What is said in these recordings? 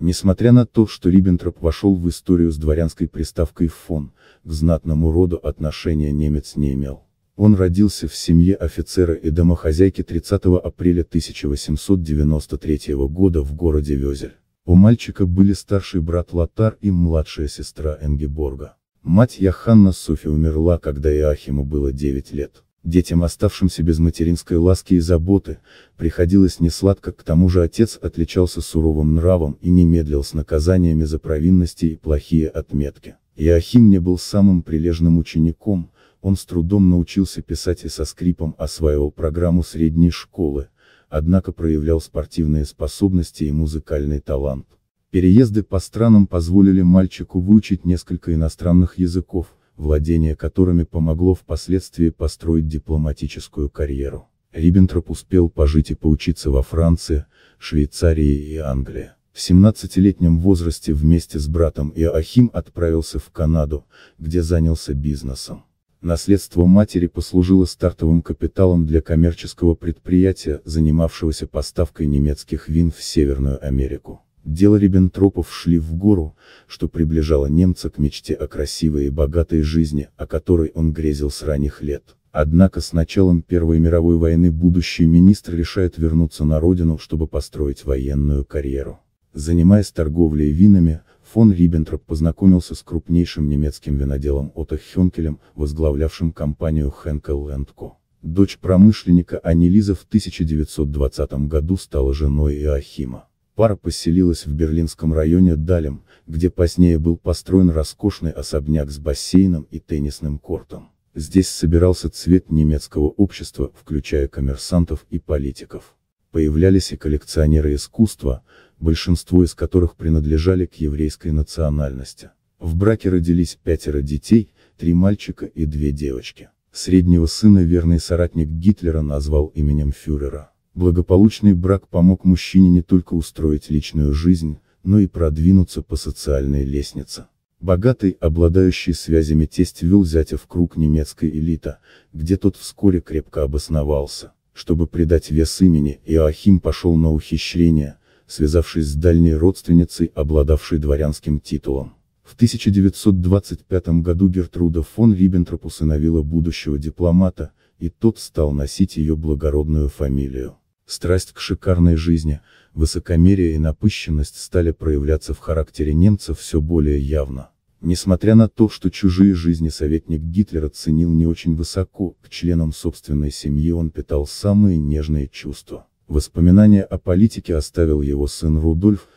Несмотря на то, что Риббентроп вошел в историю с дворянской приставкой «фон», к знатному роду отношения немец не имел. Он родился в семье офицера и домохозяйки 30 апреля 1893 года в городе Везель. У мальчика были старший брат Лотар и младшая сестра Энгеборга. Мать Яханна Софи умерла, когда Иахиму было 9 лет. Детям, оставшимся без материнской ласки и заботы, приходилось несладко, к тому же отец отличался суровым нравом и не медлил с наказаниями за провинности и плохие отметки. Иохим не был самым прилежным учеником, он с трудом научился писать и со скрипом осваивал программу средней школы, однако проявлял спортивные способности и музыкальный талант. Переезды по странам позволили мальчику выучить несколько иностранных языков, владение которыми помогло впоследствии построить дипломатическую карьеру. Риббентроп успел пожить и поучиться во Франции, Швейцарии и Англии. В 17-летнем возрасте вместе с братом Иоахим отправился в Канаду, где занялся бизнесом. Наследство матери послужило стартовым капиталом для коммерческого предприятия, занимавшегося поставкой немецких вин в Северную Америку. Дело Риббентропов шли в гору, что приближало немца к мечте о красивой и богатой жизни, о которой он грезил с ранних лет. Однако с началом Первой мировой войны будущий министр решает вернуться на родину, чтобы построить военную карьеру. Занимаясь торговлей винами, фон Риббентроп познакомился с крупнейшим немецким виноделом Отто Хенкелем, возглавлявшим компанию Хенкел Лэндко. Дочь промышленника Анилиза в 1920 году стала женой Иохима. Пара поселилась в берлинском районе Далем, где позднее был построен роскошный особняк с бассейном и теннисным кортом. Здесь собирался цвет немецкого общества, включая коммерсантов и политиков. Появлялись и коллекционеры искусства, большинство из которых принадлежали к еврейской национальности. В браке родились пятеро детей, три мальчика и две девочки. Среднего сына верный соратник Гитлера назвал именем фюрера. Благополучный брак помог мужчине не только устроить личную жизнь, но и продвинуться по социальной лестнице. Богатый, обладающий связями тесть вел зятя в круг немецкой элита, где тот вскоре крепко обосновался. Чтобы придать вес имени, Иоахим пошел на ухищрение, связавшись с дальней родственницей, обладавшей дворянским титулом. В 1925 году Гертруда фон Риббентроп усыновила будущего дипломата, и тот стал носить ее благородную фамилию. Страсть к шикарной жизни, высокомерие и напыщенность стали проявляться в характере немцев все более явно. Несмотря на то, что чужие жизни советник Гитлера ценил не очень высоко, к членам собственной семьи он питал самые нежные чувства. Воспоминания о политике оставил его сын Рудольф,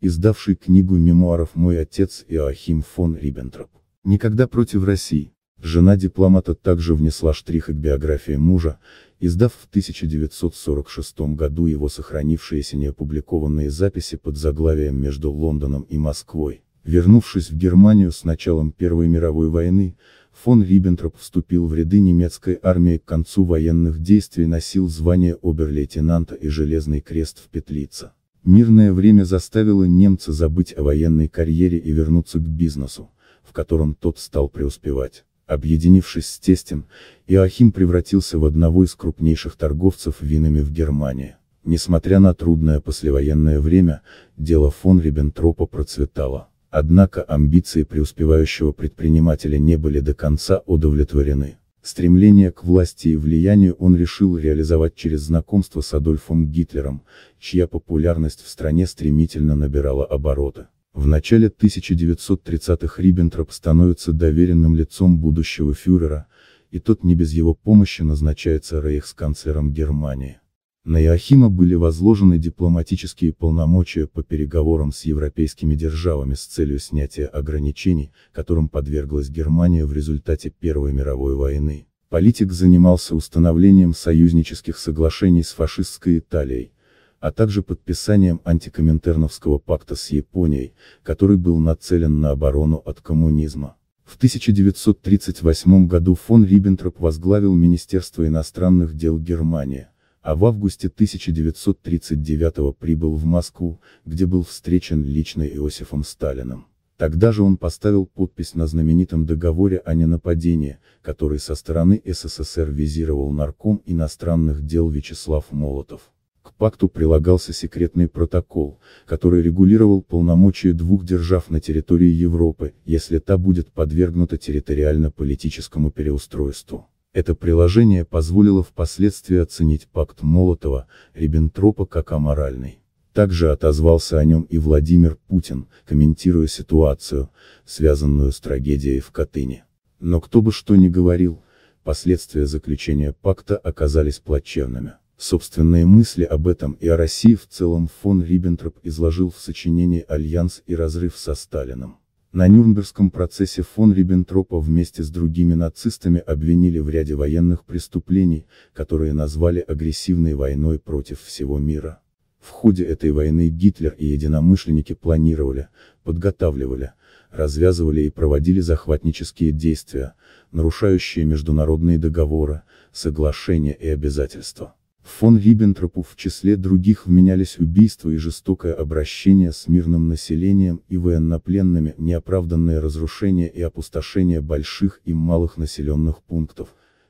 издавший книгу мемуаров «Мой отец» Иоахим фон Риббентроп. Никогда против России, Жена дипломата также внесла штрих к биографии мужа, издав в 1946 году его сохранившиеся неопубликованные записи под заглавием «Между Лондоном и Москвой». Вернувшись в Германию с началом Первой мировой войны, фон Риббентроп вступил в ряды немецкой армии к концу военных действий носил звание обер-лейтенанта и Железный крест в Петлице. Мирное время заставило немца забыть о военной карьере и вернуться к бизнесу, в котором тот стал преуспевать. Объединившись с тестем, Иоахим превратился в одного из крупнейших торговцев винами в Германии. Несмотря на трудное послевоенное время, дело фон Риббентропа процветало. Однако амбиции преуспевающего предпринимателя не были до конца удовлетворены. Стремление к власти и влиянию он решил реализовать через знакомство с Адольфом Гитлером, чья популярность в стране стремительно набирала обороты. В начале 1930-х Риббентроп становится доверенным лицом будущего фюрера, и тот не без его помощи назначается рейхсканцлером Германии. На Иохима были возложены дипломатические полномочия по переговорам с европейскими державами с целью снятия ограничений, которым подверглась Германия в результате Первой мировой войны. Политик занимался установлением союзнических соглашений с фашистской Италией, а также подписанием антикоминтерновского пакта с Японией, который был нацелен на оборону от коммунизма. В 1938 году фон Риббентроп возглавил Министерство иностранных дел Германии, а в августе 1939 прибыл в Москву, где был встречен лично Иосифом Сталиным. Тогда же он поставил подпись на знаменитом договоре о ненападении, который со стороны СССР визировал нарком иностранных дел Вячеслав Молотов пакту прилагался секретный протокол, который регулировал полномочия двух держав на территории Европы, если та будет подвергнута территориально-политическому переустройству. Это приложение позволило впоследствии оценить пакт Молотова-Риббентропа как аморальный. Также отозвался о нем и Владимир Путин, комментируя ситуацию, связанную с трагедией в Катыни. Но кто бы что ни говорил, последствия заключения пакта оказались плачевными. Собственные мысли об этом и о России в целом фон Риббентроп изложил в сочинении «Альянс и разрыв со Сталином». На Нюрнбергском процессе фон Риббентропа вместе с другими нацистами обвинили в ряде военных преступлений, которые назвали агрессивной войной против всего мира. В ходе этой войны Гитлер и единомышленники планировали, подготавливали, развязывали и проводили захватнические действия, нарушающие международные договоры, соглашения и обязательства. Фон Риббентропу в числе других вменялись убийства и жестокое обращение с мирным населением и военнопленными, неоправданное разрушение и опустошение больших и малых населенных пунктов,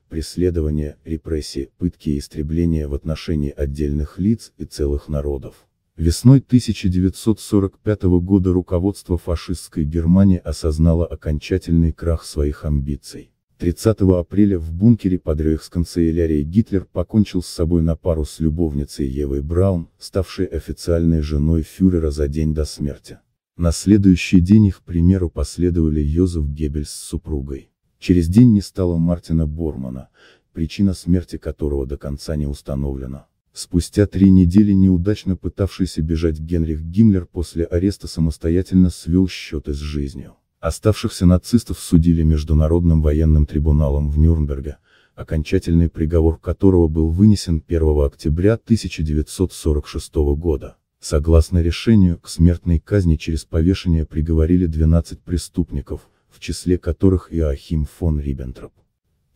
преследования, репрессии, пытки и истребления в отношении отдельных лиц и целых народов. Весной 1945 года руководство фашистской Германии осознало окончательный крах своих амбиций. 30 апреля в бункере под рейхсканцелярией Гитлер покончил с собой на пару с любовницей Евой Браун, ставшей официальной женой фюрера за день до смерти. На следующий день их примеру последовали Йозеф Геббельс с супругой. Через день не стало Мартина Бормана, причина смерти которого до конца не установлена. Спустя три недели неудачно пытавшийся бежать Генрих Гиммлер после ареста самостоятельно свел счеты с жизнью. Оставшихся нацистов судили Международным военным трибуналом в Нюрнберге, окончательный приговор которого был вынесен 1 октября 1946 года. Согласно решению, к смертной казни через повешение приговорили 12 преступников, в числе которых и Ахим фон Риббентроп.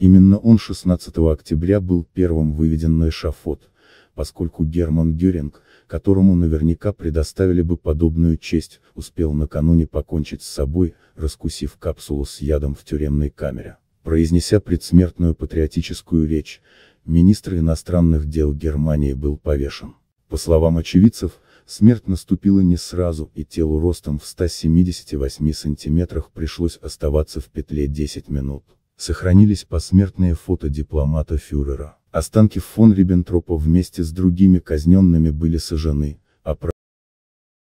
Именно он 16 октября был первым выведен на эшафот, поскольку Герман Геринг, которому наверняка предоставили бы подобную честь, успел накануне покончить с собой, раскусив капсулу с ядом в тюремной камере. Произнеся предсмертную патриотическую речь, министр иностранных дел Германии был повешен. По словам очевидцев, смерть наступила не сразу, и телу ростом в 178 сантиметрах пришлось оставаться в петле 10 минут. Сохранились посмертные фото дипломата фюрера. Останки фон Риббентропа вместе с другими казненными были сожжены, а